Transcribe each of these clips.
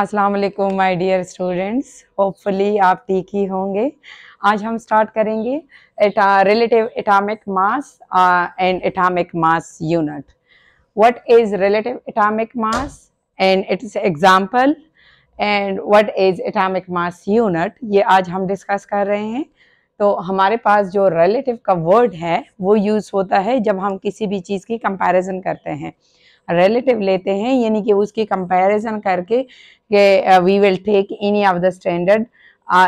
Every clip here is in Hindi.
अस्सलाम वालेकुम माय डियर स्टूडेंट्स होपफुली आप ठीक ही होंगे आज हम स्टार्ट करेंगे relative atomic mass and atomic mass unit what is relative atomic mass and it is example and what is atomic mass unit ये आज हम डिस्कस कर रहे हैं तो हमारे पास जो रिलेटिव का वर्ड है वो यूज़ होता है जब हम किसी भी चीज़ की कंपेरिजन करते हैं रिलेटिव लेते हैं यानी कि उसकी कंपैरिजन करके कि we will take any of the standard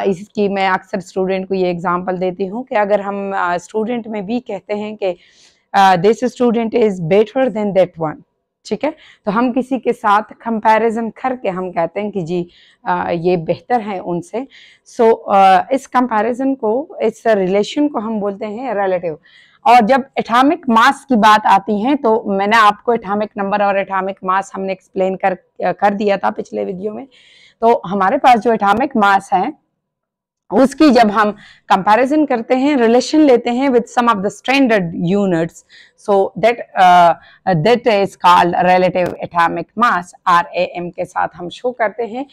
इसकी मैं अक्सर स्टूडेंट को ये एग्जांपल देती हूँ कि अगर हम स्टूडेंट uh, में भी कहते हैं कि this student is better than that one ठीक है तो हम किसी के साथ कंपैरिजन करके हम कहते हैं कि जी आ, uh, ये बेहतर है उनसे सो so, uh, इस कंपैरिजन को इस रिलेशन को हम बोलते हैं रिलेटिव और जब एटॉमिक मास की बात आती है तो मैंने आपको एटॉमिक नंबर और एटॉमिक मास हमने एक्सप्लेन कर कर दिया था पिछले वीडियो में तो हमारे पास जो एटॉमिक मास है उसकी जब हम कंपैरिजन करते हैं रिलेशन लेते हैं with some of the standard units so that that is called relative atomic mass R A M के साथ हम शो करते हैं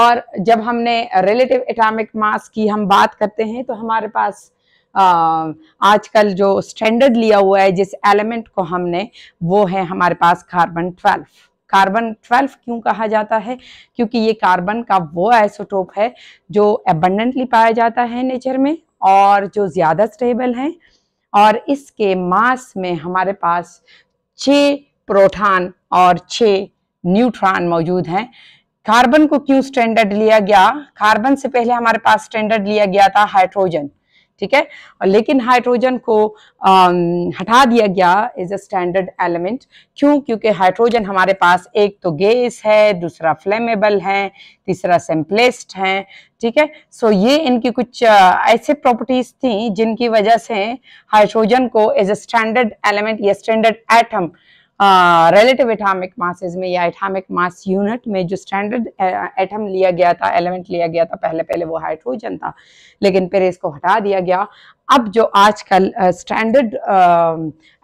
और जब हमने रिलेटिव एटॉमिक मास की हम बात करते हैं तो हमारे पास uh, आजकल जो स्टैंडर्ड लिया हुआ है जिस एलिमेंट को हमने वो है हमारे पास कार्बन ट्वेल्व कार्बन ट्वेल्व क्यों कहा जाता है क्योंकि ये कार्बन का वो आइसोटोप है जो एबंडेंटली पाया जाता है नेचर में और जो ज़्यादा स्टेबल है और इसके मास में हमारे पास छ प्रोटॉन और छ न्यूट्रॉन मौजूद हैं कार्बन को क्यों स्टैंडर्ड लिया गया कार्बन से पहले हमारे पास स्टैंडर्ड लिया गया था हाइड्रोजन ठीक है और लेकिन हाइड्रोजन को आ, हटा दिया गया इज अ स्टैंडर्ड एलिमेंट क्यों क्योंकि हाइड्रोजन हमारे पास एक तो गैस है दूसरा फ्लेमेबल है तीसरा सिंपलेस्ट है ठीक है सो ये इनकी कुछ ऐसे प्रॉपर्टीज थी जिनकी वजह से हाइड्रोजन को एज अ स्टैंडर्ड एलिमेंट या standard atom relative atomic masses में या एटॉमिक मास यूनिट में जो स्टैंडर्ड एटम लिया गया था एलिमेंट लिया गया था पहले पहले वो हाइड्रोजन था लेकिन फिर इसको हटा दिया गया अब जो आजकल स्टैंडर्ड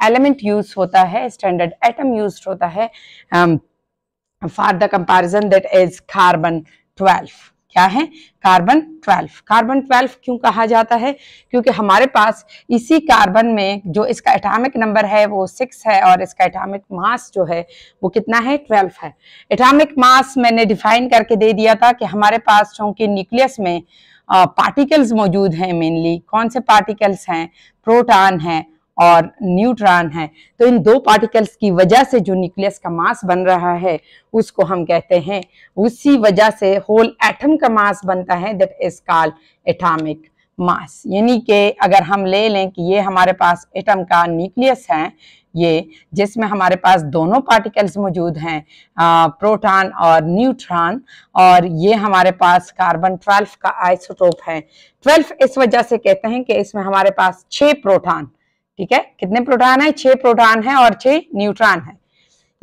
एलिमेंट यूज होता है स्टैंडर्ड एटम यूज होता है for the comparison that is carbon twelve क्या है कार्बन 12 कार्बन 12 क्यों कहा जाता है क्योंकि हमारे पास इसी कार्बन में जो इसका एटॉमिक नंबर है वो सिक्स है और इसका एटॉमिक मास जो है वो कितना है 12 है एटॉमिक मास मैंने डिफाइन करके दे दिया था कि हमारे पास चूंकि न्यूक्लियस में पार्टिकल्स मौजूद हैं मेनली कौन से पार्टिकल्स हैं प्रोटान हैं और न्यूट्रॉन है तो इन दो पार्टिकल्स की वजह से जो न्यूक्लियस का मास बन रहा है उसको हम कहते हैं उसी वजह से होल एटम का मास बनता है that is called atomic mass यानी कि अगर हम ले लें कि ये हमारे पास एटम का न्यूक्लियस है ये जिसमें हमारे पास दोनों पार्टिकल्स मौजूद हैं प्रोटॉन और न्यूट्रॉन और ये हमारे पास कार्बन ट्वेल्व का आइसोटोप है ट्वेल्व इस वजह से कहते हैं कि इसमें हमारे पास छः प्रोटॉन ठीक है कितने प्रोटॉन है छह प्रोटॉन है और छह न्यूट्रॉन है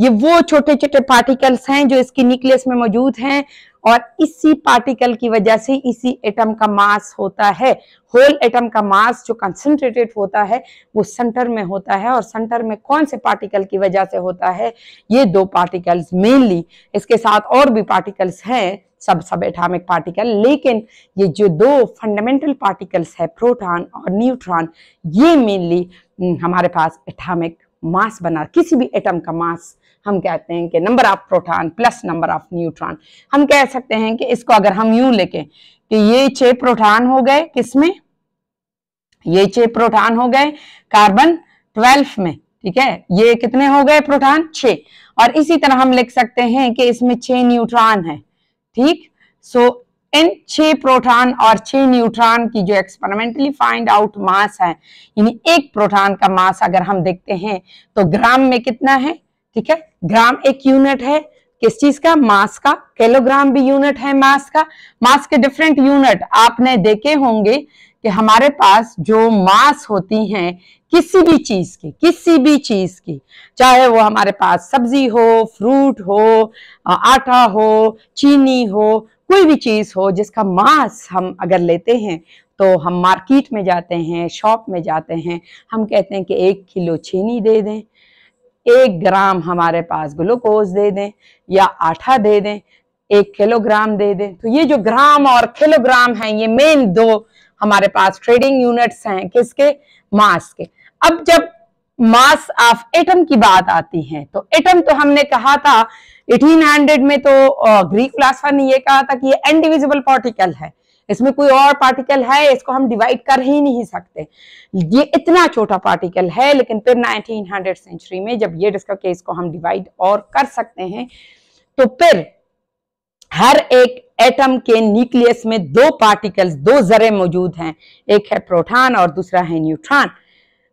ये वो छोटे छोटे पार्टिकल्स हैं जो इसकी न्यूक्लियस में मौजूद हैं और इसी पार्टिकल की वजह से इसी एटम का मास होता है होल एटम का मास जो कंसंट्रेटेड होता है वो सेंटर में होता है और सेंटर में कौन से पार्टिकल की वजह से होता है ये दो पार्टिकल्स मेनली इसके साथ और भी पार्टिकल्स हैं सब सब एटामिक पार्टिकल लेकिन ये जो दो फंडामेंटल पार्टिकल्स है प्रोटॉन और न्यूट्रॉन ये मेनली हम्म, हमारे पास एटॉमिक मास बना किसी भी एटम का मास हम कहते हैं कि number of proton plus number of neutron हम कह सकते हैं कि इसको अगर हम यू लेके कि ये छह प्रोटॉन हो गए किसमें ये छह प्रोटॉन हो गए कार्बन ट्वेल्व में ठीक है ये कितने हो गए प्रोटॉन छह और इसी तरह हम लिख सकते हैं कि इसमें छह न्यूट्रॉन है ठीक सो so, इन छह प्रोटॉन और छह न्यूट्रॉन की जो एक्सपेरिमेंटली फाइंड आउट मास है यानी एक प्रोटॉन का मास अगर हम देखते हैं तो ग्राम में कितना है ठीक है ग्राम एक यूनिट है किस चीज का मास का किलोग्राम भी यूनिट है मास का मास के डिफरेंट यूनिट आपने देखे होंगे कि हमारे पास जो मास होती हैं किसी भी चीज की किसी भी चीज की चाहे वो हमारे पास सब्जी हो फ्रूट हो आटा हो चीनी हो कोई भी चीज हो जिसका मास हम अगर लेते हैं तो हम मार्केट में जाते हैं शॉप में जाते हैं हम कहते हैं कि एक किलो चीनी दे दें एक ग्राम हमारे पास ग्लूकोज दे दें या आटा दे दें एक किलोग्राम दे दें तो ये जो ग्राम और किलोग्राम है ये मेन दो हमारे पास ट्रेडिंग यूनिट्स हैं किसके मास के अब जब मास ऑफ एटम की बात आती है तो एटम तो हमने कहा था 1800 में तो ग्रीक फिलासफर ने ये कहा था कि ये इनडिविजिबल पार्टिकल है इसमें कोई और पार्टिकल है इसको हम डिवाइड कर ही नहीं सकते ये इतना छोटा पार्टिकल है लेकिन फिर 1900 सेंचुरी में जब ये डिस्कवर किया इसको हम डिवाइड और कर सकते हैं तो फिर हर एक एटम के न्यूक्लियस में दो पार्टिकल्स दो जरे मौजूद हैं एक है प्रोटॉन और दूसरा है न्यूट्रॉन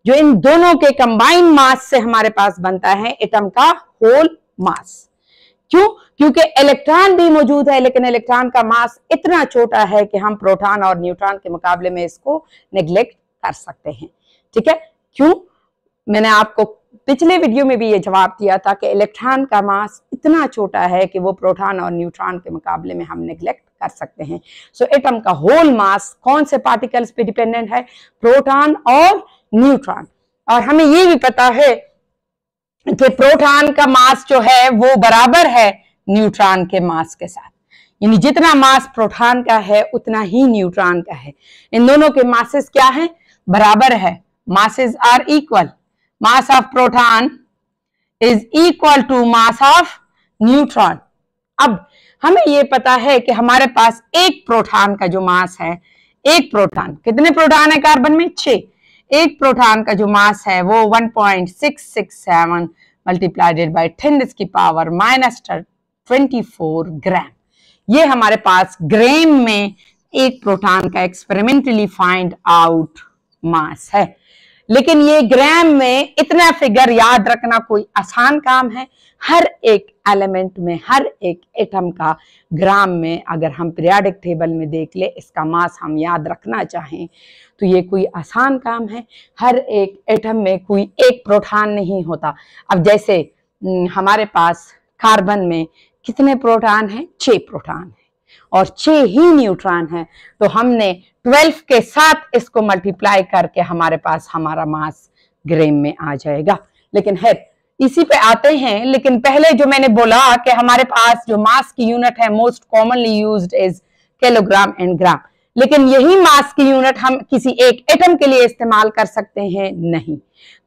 जो इन दोनों के कंबाइंड मास से हमारे पास बनता है एटम का होल मास क्यों क्योंकि इलेक्ट्रॉन भी मौजूद है लेकिन इलेक्ट्रॉन का मास इतना छोटा है कि हम प्रोटॉन और न्यूट्रॉन के मुकाबले में इसको निग्लेक्ट कर सकते हैं ठीक है क्यों मैंने आपको पिछले वीडियो में भी ये जवाब दिया था कि इलेक्ट्रॉन का मास इतना छोटा है कि वो प्रोटॉन और न्यूट्रॉन के मुकाबले में हम निग्लेक्ट कर सकते हैं सो so, एटम का होल मास कौन से पार्टिकल्स पे डिपेंडेंट है प्रोटॉन और न्यूट्रॉन और हमें ये भी पता है कि प्रोटॉन का मास जो है वो बराबर है न्यूट्रॉन के मास के साथ यानी जितना मास प्रोटॉन का है उतना ही न्यूट्रॉन का है इन दोनों के मासेस क्या है बराबर है masses are equal mass of proton is equal to mass of neutron अब हमें यह पता है कि हमारे पास एक प्रोटॉन का जो मास है एक प्रोटॉन कितने प्रोटॉन है कार्बन में छह एक प्रोटॉन का जो मास है वो 1.667 मल्टीप्लाइडेड बाई 10 की power minus twenty four gram ये हमारे पास ग्रेम में एक प्रोटॉन का एक्सपेरिमेंटली फाइंड आउट मास है लेकिन ये ग्राम में इतना फिगर याद रखना कोई आसान काम है हर एक एलिमेंट में हर एक एटम का ग्राम में अगर हम पीरियाडिक टेबल में देख ले इसका मास हम याद रखना चाहें तो ये कोई आसान काम है हर एक एटम में कोई एक प्रोठान नहीं होता अब जैसे हमारे पास कार्बन में कितने प्रोटान हैं छः प्रोटॉन है और छ ही न्यूट्रॉन है तो हमने ट्वेल्व के साथ इसको मल्टीप्लाई करके हमारे पास हमारा मास ग्रेम में आ जाएगा लेकिन है इसी पे आते हैं लेकिन पहले जो मैंने बोला कि हमारे पास जो मास की यूनिट है most commonly used is kilogram and gram लेकिन यही मास की यूनिट हम किसी एक एटम के लिए इस्तेमाल कर सकते हैं नहीं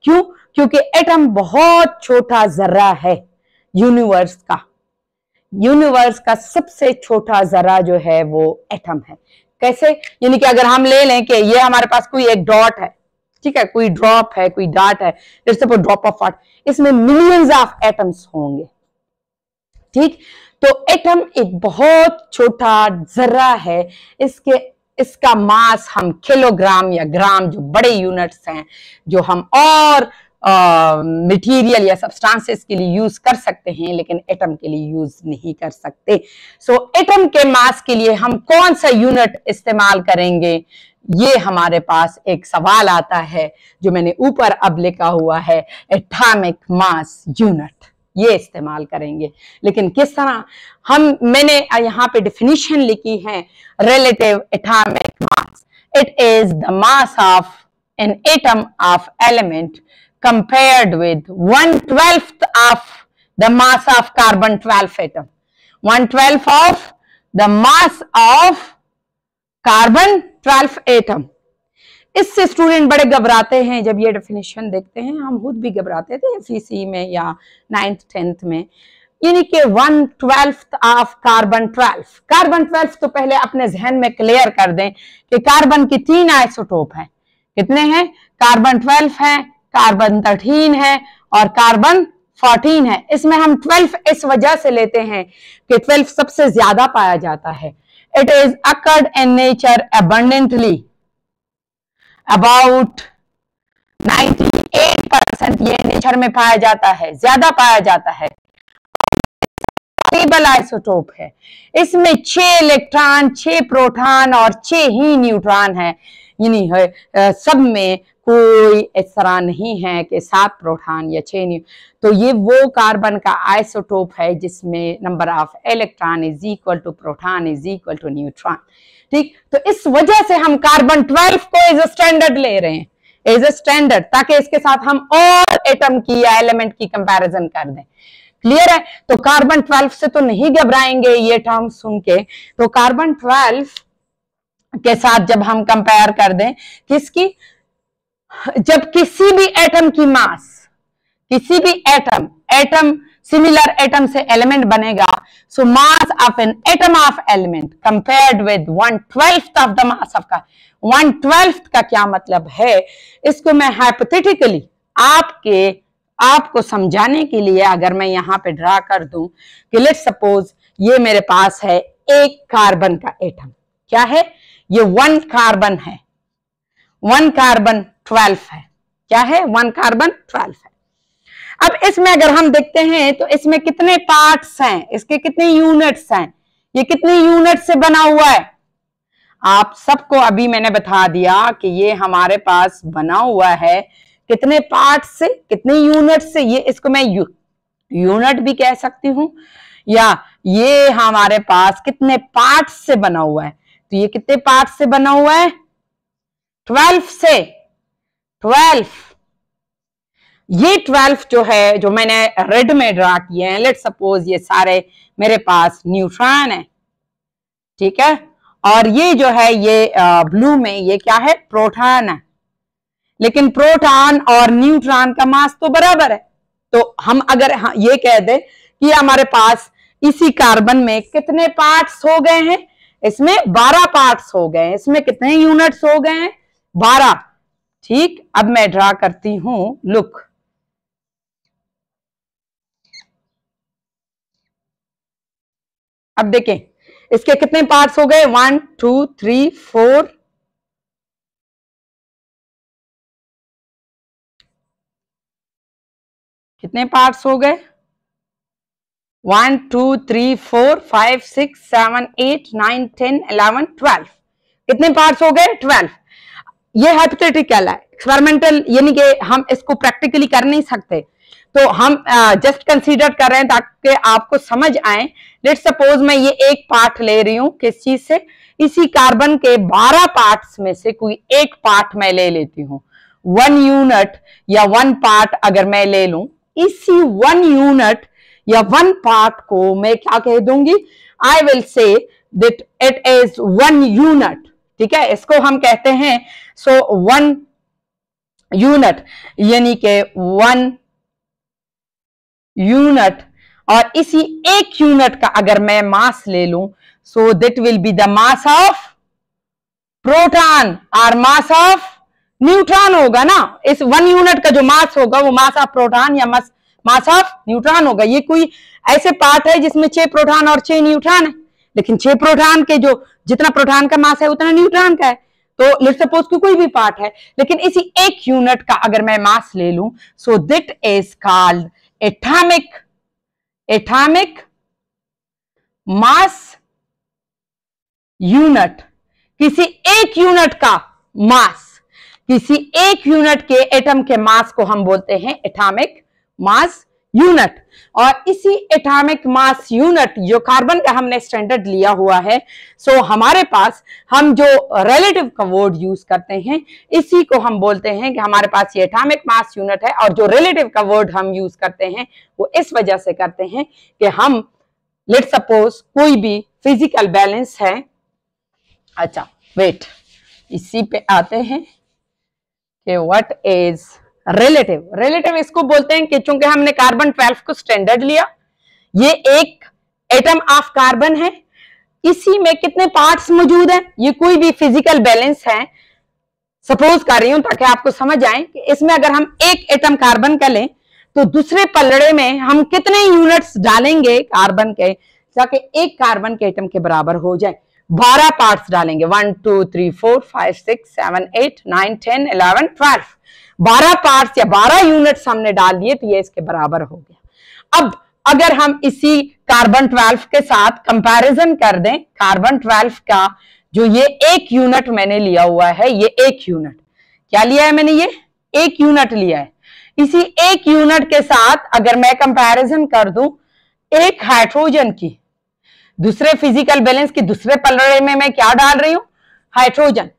क्यों क्योंकि एटम बहुत छोटा जर्रा है यूनिवर्स का यूनिवर्स का सबसे छोटा जरा जो है वो एटम है कैसे यानी कि अगर हम ले लें कि ये हमारे पास कोई एक डॉट है ठीक है कोई ड्रॉप है कोई डॉट है वो ड्रॉप ऑफ आर्ट इसमें मिलियंस ऑफ एटम्स होंगे ठीक तो एटम एक बहुत छोटा जर्रा है इसके इसका मास हम किलोग्राम या ग्राम जो बड़े यूनिट्स हैं जो हम और मटेरियल uh, या सब्सटेंसेस के लिए यूज कर सकते हैं लेकिन एटम के लिए यूज नहीं कर सकते सो so, एटम के मास के लिए हम कौन सा यूनिट इस्तेमाल करेंगे ये हमारे पास एक सवाल आता है जो मैंने ऊपर अब लिखा हुआ है एटॉमिक मास यूनिट ये इस्तेमाल करेंगे लेकिन किस तरह हम मैंने यहाँ पे डिफिनीशन लिखी है relative atomic mass it is the mass of an atom of element compared with one twelfth of the mass of carbon twelve atom one twelfth of the mass of carbon twelve atom इससे स्टूडेंट बड़े घबराते हैं जब ये डेफिनेशन देखते हैं हम खुद भी घबराते थे एफईसी में या नाइन्थ टेंथ में यानी कि one twelfth of carbon twelve carbon twelve तो पहले अपने जहन में क्लियर कर दें कि कार्बन की तीन आइसोटोप हैं कितने हैं कार्बन ट्वेल्व है कार्बन थर्टीन है और कार्बन फोर्टीन है इसमें हम ट्वेल्व इस वजह से लेते हैं कि ट्वेल्व सबसे ज्यादा पाया जाता है it is occurred in nature abundantly about 98 percent ये नेचर में पाया जाता है ज्यादा पाया जाता है स्टेबल आइसोटोप है इसमें छह इलेक्ट्रॉन छह प्रोटॉन और छह ही न्यूट्रॉन है यानी है सब में कोई इस तरह नहीं है कि सात प्रोठान या छह नहीं तो ये वो कार्बन का आइसोटोप है जिसमें number of electron is equal to proton is equal to neutron ठीक तो इस वजह से हम कार्बन ट्वेल्व को एज अ स्टैंडर्ड ले रहे हैं एज अ स्टैंडर्ड ताकि इसके साथ हम और एटम की या एलिमेंट की कंपेरिजन कर दें क्लियर है तो कार्बन ट्वेल्व से तो नहीं घबराएंगे ये टर्म सुन के तो कार्बन ट्वेल्व के साथ जब हम कंपेयर कर दें किसकी जब किसी भी एटम की मास किसी भी एटम एटम सिमिलर एटम से एलिमेंट बनेगा so mass of an atom of element compared with one twelfth of the mass of का वन ट्वेल्थ का क्या मतलब है इसको मैं हाइपोथेटिकली आपके आपको समझाने के लिए अगर मैं यहां पे ड्रा कर दूं कि लेट सपोज ये मेरे पास है एक कार्बन का एटम क्या है ये वन कार्बन है वन कार्बन ट्वेल्व है क्या है वन कार्बन ट्वेल्व है अब इसमें अगर हम देखते हैं तो इसमें कितने पार्ट्स हैं इसके कितने यूनिट्स हैं ये कितने यूनिट से बना हुआ है आप सबको अभी मैंने बता दिया कि ये हमारे पास बना हुआ है कितने पार्ट से कितने यूनिट से ये इसको मैं यू, यूनिट भी कह सकती हूं या ये हमारे पास कितने पार्ट से बना हुआ है तो ये कितने पार्ट से बना हुआ है ट्वेल्व से ट्वेल्व ये ट्वेल्व जो है जो मैंने रेड में ड्रा किए हैं लेट सपोज ये सारे मेरे पास न्यूट्रॉन है ठीक है और ये जो है ये ब्लू में ये क्या है प्रोटॉन है लेकिन प्रोटॉन और न्यूट्रॉन का मास तो बराबर है तो हम अगर हाँ, ये कह दें कि हमारे पास इसी कार्बन में कितने पार्ट्स हो गए हैं इसमें बारह पार्ट्स हो गए इसमें कितने यूनिट्स हो गए हैं बारह ठीक अब मैं ड्रा करती हूं लुक अब देखें इसके कितने पार्ट्स हो गए वन टू थ्री फोर कितने पार्ट्स हो गए one two three four five six seven eight nine ten eleven twelve कितने पार्ट्स हो गए ट्वेल्व ये हाइपोथेटिकल है एक्सपेरिमेंटल यानी कि हम इसको प्रैक्टिकली कर नहीं सकते तो हम जस्ट uh, कंसीडर कर रहे हैं ताकि आपको समझ आए लेट सपोज मैं ये एक पार्ट ले रही हूं किस चीज से इसी कार्बन के 12 पार्ट्स में से कोई एक पार्ट मैं ले लेती हूँ वन यूनिट या वन पार्ट अगर मैं ले लू इसी वन यूनिट या वन पार्ट को मैं क्या कह दूंगी I will say that it is one unit ठीक है इसको हम कहते हैं सो वन यूनिट यानी के वन यूनिट और इसी एक यूनिट का अगर मैं मास ले लू so that will be the mass of proton और मास ऑफ न्यूट्रॉन होगा ना इस वन यूनिट का जो मास होगा वो मास ऑफ प्रोटॉन या मास मास ऑफ न्यूट्रॉन होगा ये कोई ऐसे पार्ट है जिसमें छह प्रोटॉन और छह न्यूट्रॉन है लेकिन छह प्रोटॉन के जो जितना प्रोटॉन का मास है उतना न्यूट्रॉन का है तो लेट सपोज कि कोई भी पार्ट है लेकिन इसी एक यूनिट का अगर मैं मास ले लू so that is called atomic atomic mass unit किसी एक यूनिट का मास किसी एक यूनिट के एटम के मास को हम बोलते हैं एटॉमिक मास यूनिट और इसी एटॉमिक मास यूनिट जो कार्बन का हमने स्टैंडर्ड लिया हुआ है सो so हमारे पास हम जो रिलेटिव का वर्ड यूज करते हैं इसी को हम बोलते हैं कि हमारे पास ये एटॉमिक मास यूनिट है और जो रिलेटिव का वर्ड हम यूज करते हैं वो इस वजह से करते हैं कि हम लेट सपोज कोई भी फिजिकल बैलेंस है अच्छा वेट इसी पे आते हैं कि व्हाट इज रिलेटिव रिलेटिव इसको बोलते हैं कि चूंकि हमने कार्बन ट्वेल्व को स्टैंडर्ड लिया ये एक एटम ऑफ कार्बन है इसी में कितने पार्ट्स मौजूद हैं ये कोई भी फिजिकल बैलेंस है सपोज कर रही हूं ताकि आपको समझ आए कि इसमें अगर हम एक एटम कार्बन का लें तो दूसरे पलड़े में हम कितने यूनिट्स डालेंगे कार्बन के ताकि एक कार्बन के एटम के बराबर हो जाए बारह पार्ट डालेंगे one two three four five six seven eight nine ten eleven twelve बारह पार्ट या बारह यूनिट्स हमने डाल दिए तो ये इसके बराबर हो गया अब अगर हम इसी कार्बन ट्वेल्व के साथ कंपैरिजन कर दें कार्बन ट्वेल्व का जो ये एक यूनिट मैंने लिया हुआ है ये एक यूनिट क्या लिया है मैंने ये एक यूनिट लिया है इसी एक यूनिट के साथ अगर मैं कंपैरिजन कर दूं एक हाइड्रोजन की दूसरे फिजिकल बैलेंस के दूसरे पलड़े में मैं क्या डाल रही हूं हाइड्रोजन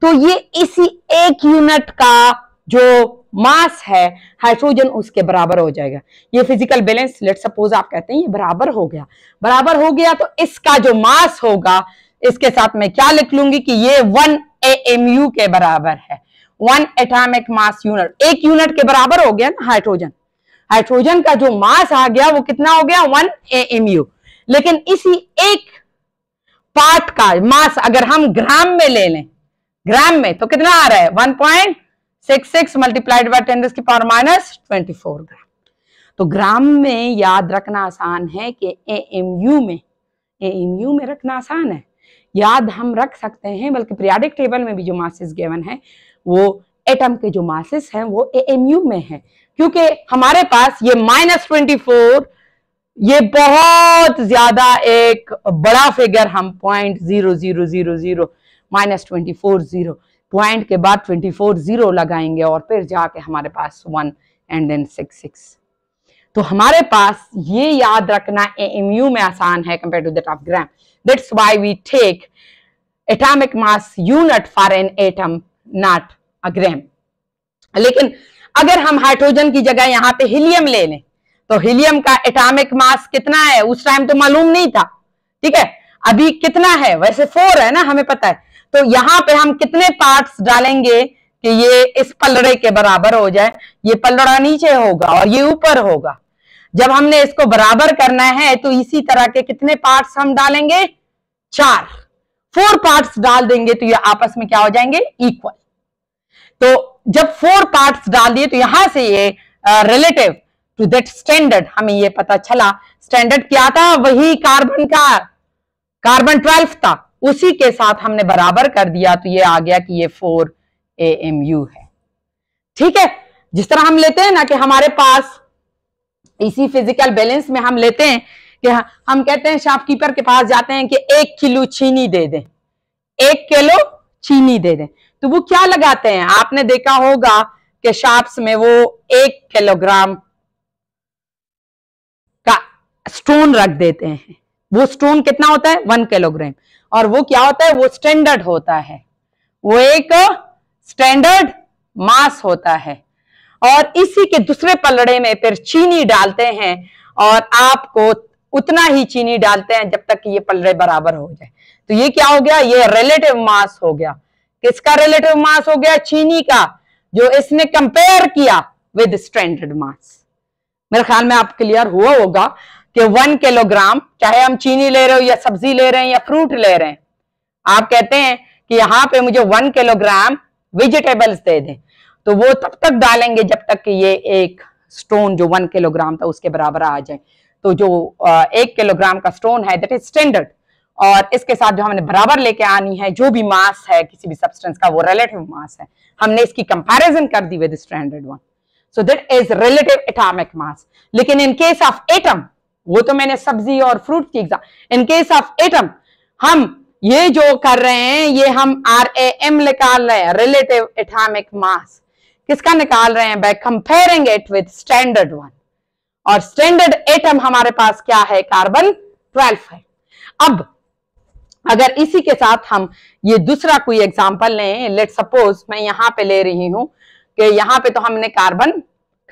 तो ये इसी एक यूनिट का जो मास है हाइड्रोजन उसके बराबर हो जाएगा ये फिजिकल बैलेंस लेट सपोज आप कहते हैं ये बराबर हो गया बराबर हो गया तो इसका जो मास होगा इसके साथ मैं क्या लिख लूंगी कि ये वन एएमयू के बराबर है वन एटॉमिक मास यूनिट एक यूनिट के बराबर हो गया ना हाइड्रोजन हाइड्रोजन का जो मास आ गया वो कितना हो गया वन एएमयू लेकिन इसी एक पार्ट का मास अगर हम ग्राम में ले लें ग्राम में तो कितना आ रहा है one point six six multiplied by ten की power minus twenty four gram तो ग्राम में याद रखना आसान है कि ए एमयू में ए एम यू में रखना आसान है याद हम रख सकते हैं बल्कि पीरियाडिक टेबल में भी जो मासिस गेवन है वो एटम के जो मासिस हैं वो ए एमयू में है क्योंकि हमारे पास ये माइनस ट्वेंटी फोर ये बहुत ज्यादा एक बड़ा फिगर हम point zero zero zero zero minus twenty four zero point के बाद ट्वेंटी फोर जीरो लगाएंगे और फिर जाके हमारे पास one and then six six तो हमारे पास ये याद रखना एएमयू में आसान है compare to that of gram that's why we take atomic mass unit for an atom not a gram लेकिन अगर हम हाइड्रोजन की जगह यहाँ पे हीलियम ले लें तो हीलियम का एटॉमिक मास कितना है उस टाइम तो मालूम नहीं था ठीक है अभी कितना है वैसे फोर है ना हमें पता है तो यहां पे हम कितने पार्ट्स डालेंगे कि ये इस पलड़े के बराबर हो जाए ये पलड़ा नीचे होगा और ये ऊपर होगा जब हमने इसको बराबर करना है तो इसी तरह के कितने पार्ट्स हम डालेंगे चार फोर पार्ट्स डाल देंगे तो ये आपस में क्या हो जाएंगे इक्वल तो जब फोर पार्ट्स डाल दिए तो यहां से ये रिलेटिव टू दैट स्टैंडर्ड हमें ये पता चला स्टैंडर्ड क्या था वही कार्बन का कार्बन ट्वेल्व था उसी के साथ हमने बराबर कर दिया तो ये आ गया कि ये फोर ए एम यू है ठीक है जिस तरह हम लेते हैं ना कि हमारे पास इसी फिजिकल बैलेंस में हम लेते हैं कि हाँ, हम कहते हैं शॉपकीपर के पास जाते हैं कि एक किलो चीनी दे दें एक किलो चीनी दे दें तो वो क्या लगाते हैं आपने देखा होगा कि शॉप्स में वो एक किलोग्राम स्टोन रख देते हैं वो स्टोन कितना होता है वन किलोग्राम और वो क्या होता है वो स्टैंडर्ड होता है वो एक स्टैंडर्ड मास होता है और इसी के दूसरे पलड़े में फिर चीनी डालते हैं और आपको उतना ही चीनी डालते हैं जब तक कि ये पलड़े बराबर हो जाए तो ये क्या हो गया ये रिलेटिव मास हो गया किसका रिलेटिव मास हो गया चीनी का जो इसने कंपेयर किया विद स्टैंडर्ड मास मेरे ख्याल में आप क्लियर हुआ होगा कि वन किलोग्राम चाहे हम चीनी ले रहे हो या सब्जी ले रहे हैं या फ्रूट ले रहे हैं आप कहते हैं कि यहाँ पे मुझे वन किलोग्राम वेजिटेबल्स दे दें तो वो तब तक डालेंगे जब तक कि ये एक स्टोन जो वन किलोग्राम था उसके बराबर आ जाए तो जो एक किलोग्राम का स्टोन है दैट इज स्टैंडर्ड और इसके साथ जो हमने बराबर लेके आनी है जो भी मास है किसी भी सब्सटेंस का वो रिलेटिव मास है हमने इसकी कंपेरिजन कर दी with standard one so that is relative atomic mass लेकिन इन केस ऑफ एटम वो तो मैंने सब्जी और फ्रूट की exam in case of atom हम ये जो कर रहे हैं ये हम आर ए एम निकाल रहे हैं रिलेटिव एटॉमिक मास किसका निकाल रहे हैं by comparing it with standard one और स्टैंडर्ड एटम हमारे पास क्या है कार्बन ट्वेल्व है अब अगर इसी के साथ हम ये दूसरा कोई एग्जाम्पल लें लेट सपोज मैं यहां पे ले रही हूं कि यहां पे तो हमने कार्बन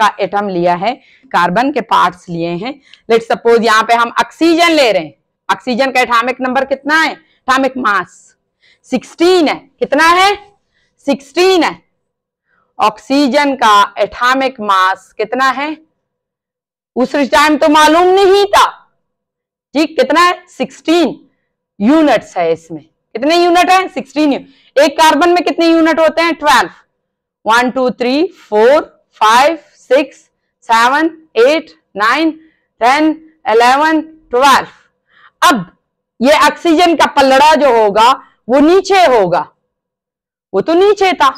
का एटम लिया है कार्बन के पार्ट्स लिए हैं लेट सपोज यहाँ पे हम ऑक्सीजन ले रहे हैं ऑक्सीजन का एटॉमिक नंबर कितना है एटॉमिक मास 16 है कितना है 16 है ऑक्सीजन का एटॉमिक मास कितना है उस टाइम तो मालूम नहीं था ठीक कितना है 16 यूनिट्स है इसमें कितने यूनिट है 16 एक कार्बन में कितने यूनिट होते हैं 12 one two three four five six, seven, eight, nine, ten, eleven, twelve. अब ये ऑक्सीजन का पलड़ा जो होगा वो नीचे होगा वो तो नीचे था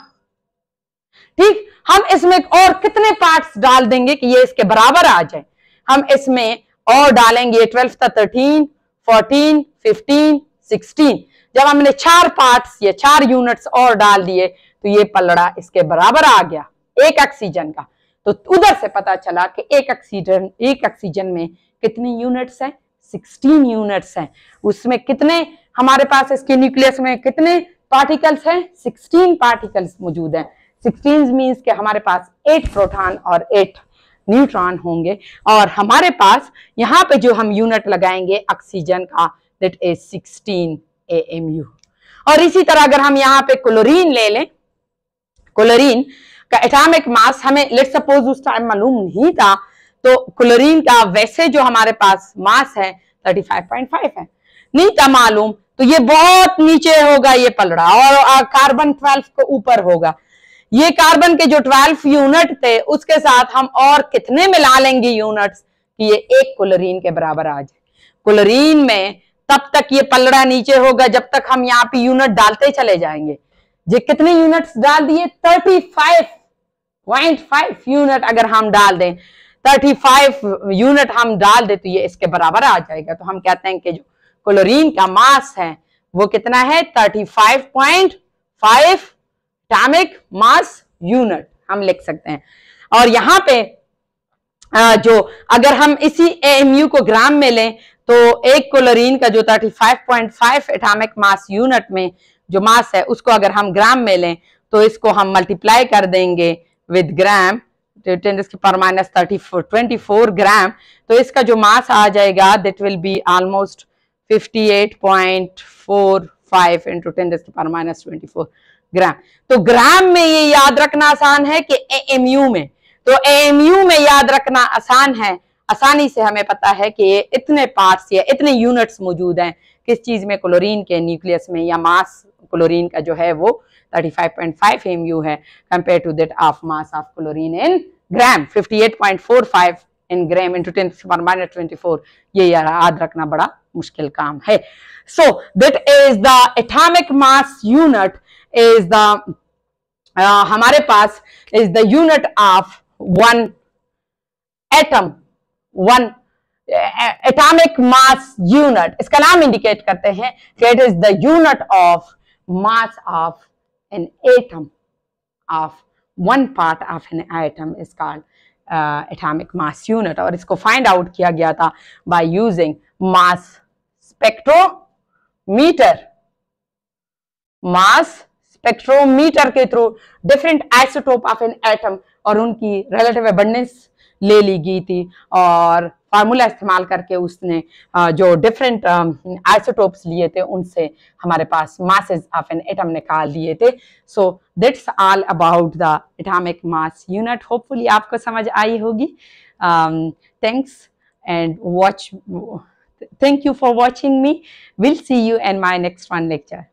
ठीक हम इसमें और कितने पार्ट्स डाल देंगे कि ये इसके बराबर आ जाए हम इसमें और डालेंगे ट्वेल्व था थर्टीन फोर्टीन फिफ्टीन सिक्सटीन जब हमने चार पार्ट्स या चार यूनिट्स और डाल दिए तो ये पलड़ा इसके बराबर आ गया एक ऑक्सीजन का तो उधर से पता चला कि एक ऑक्सीजन एक ऑक्सीजन में कितनी यूनिट्स हैं सिक्सटीन यूनिट्स हैं उसमें कितने हमारे पास इसके न्यूक्लियस में कितने पार्टिकल्स हैं सिक्सटीन पार्टिकल्स मौजूद हैं सिक्सटीन मीन्स के हमारे पास एट प्रोटॉन और एट न्यूट्रॉन होंगे और हमारे पास यहाँ पे जो हम यूनिट लगाएंगे ऑक्सीजन का दट इज 16 एएमयू और इसी तरह अगर हम यहाँ पे क्लोरीन ले लें क्लोरीन का एटॉमिक मास हमें लेट सपोज उस टाइम मालूम नहीं था तो क्लोरीन का वैसे जो हमारे पास मास है 35.5 है नहीं था मालूम तो ये बहुत नीचे होगा ये पलड़ा और कार्बन 12 को ऊपर होगा ये कार्बन के जो 12 यूनिट थे उसके साथ हम और कितने मिला लेंगे यूनिट्स कि ये एक क्लोरीन के बराबर आ जाए क्लोरीन में तब तक ये पलड़ा नीचे होगा जब तक हम यहाँ पे यूनिट डालते चले जाएंगे ये कितने यूनिट्स डाल दिए 35 0.5 यूनिट अगर हम डाल दें 35 यूनिट हम डाल दें तो ये इसके बराबर आ जाएगा तो हम कहते हैं कि जो क्लोरीन का मास है वो कितना है 35.5 एटॉमिक मास यूनिट हम लिख सकते हैं और यहाँ पे जो अगर हम इसी एएमयू को ग्राम में लें तो एक क्लोरीन का जो 35.5 एटॉमिक मास यूनिट में जो मास है उसको अगर हम ग्राम में लें तो इसको हम मल्टीप्लाई कर देंगे विद ग्राम टेन डिस्क पर minus thirty four twenty four gram तो इसका जो मास आ जाएगा that will be almost fifty eight point four five into ten डिस्क पर माइनस ट्वेंटी फोर ग्राम तो ग्राम में ये याद रखना आसान है कि एमयू में तो एमयू में याद रखना आसान है आसानी से हमें पता है कि इतने पार्ट्स या इतने यूनिट्स मौजूद हैं किस चीज में क्लोरीन के न्यूक्लियस में या मास क्लोरीन का जो है वो 35.5 mu है compare to that of mass of chlorine in gram 58.45 in gram into 10 ten power minus 24 ये यार याद रखना बड़ा मुश्किल काम है so that is the atomic mass unit is the हमारे पास is the unit of one atom one atomic mass unit इसका नाम इंडिकेट करते हैं कि it is the unit of mass of an atom of one part of an atom is called uh, atomic mass unit और isko find out kiya gaya tha by using mass spectrometer mass spectrometer के through different isotope of an atom और उनकी रिलेटिव abundance ले ली गई थी और फार्मूला इस्तेमाल करके उसने जो डिफरेंट आइसोटोप्स लिए थे उनसे हमारे पास मासेज ऑफ एन एटम निकाल लिए थे so that's all about the atomic mass unit hopefully आपको समझ आई होगी thanks and watch thank you for watching me will see you and my next one lecture